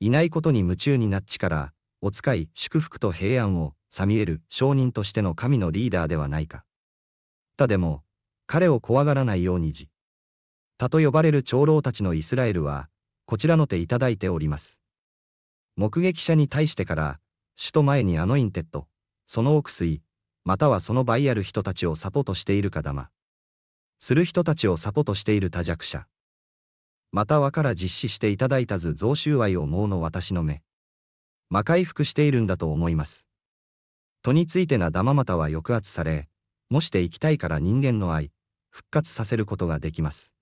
いないことに夢中になっちから、お使い、祝福と平安を、さみえる、商人としての神のリーダーではないか。たでも、彼を怖がらないようにじ。たと呼ばれる長老たちのイスラエルは、こちらの手いただいております。目撃者に対してから、首都前にアノインテッド、その奥水、またはその倍ある人たちをサポートしているかだま。する人たちをサポートしている多弱者。また和から実施していただいたず贈収賄をもうの私の目。魔回復しているんだと思います。とについてなマまたは抑圧され、もして生きたいから人間の愛、復活させることができます。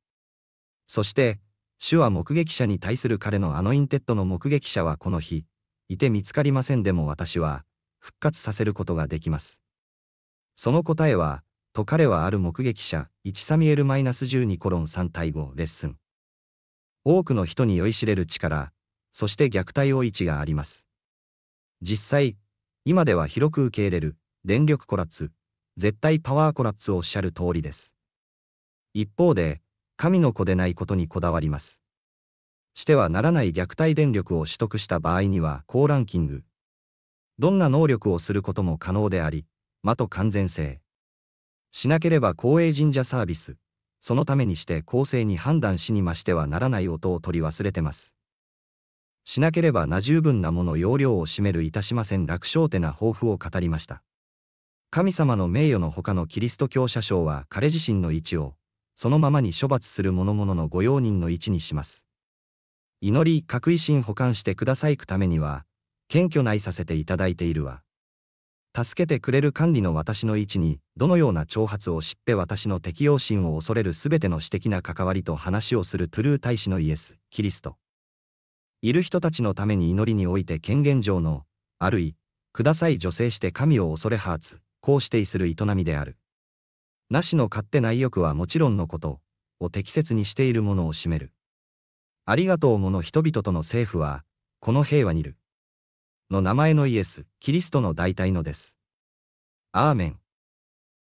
そして、主は目撃者に対する彼のあのインテッドの目撃者はこの日、いて見つかりませんでも私は、復活させることができます。その答えは、と彼はある目撃者、1サミエル -12 コロン3対5レッスン。多くの人に酔いしれる力、そして虐待を位置があります。実際、今では広く受け入れる、電力コラッツ、絶対パワーコラッツをおっしゃる通りです。一方で、神の子でないことにこだわります。してはならない虐待電力を取得した場合には高ランキング。どんな能力をすることも可能であり、まと完全性。しなければ公営神社サービス。そのためにして公正に判断しにましてはならない音を取り忘れてます。しなければな十分なもの容量を占めるいたしません楽勝手な抱負を語りました。神様の名誉の他のキリスト教社長は彼自身の位置を、そのままに処罰する者々のご用人の位置にします。祈り、各維心保管してくださいくためには、謙虚ないさせていただいているわ。助けてくれる管理の私の位置に、どのような挑発を知って私の適応心を恐れる全ての私的な関わりと話をするトゥルー大使のイエス、キリスト。いる人たちのために祈りにおいて権限上の、あるい、ください女性して神を恐れハーツ、こう指定する営みである。なしの勝手な意欲はもちろんのこと、を適切にしているものを占める。ありがとうもの人々との政府は、この平和にいる。の名前のイエス、キリストの代替のです。アーメン。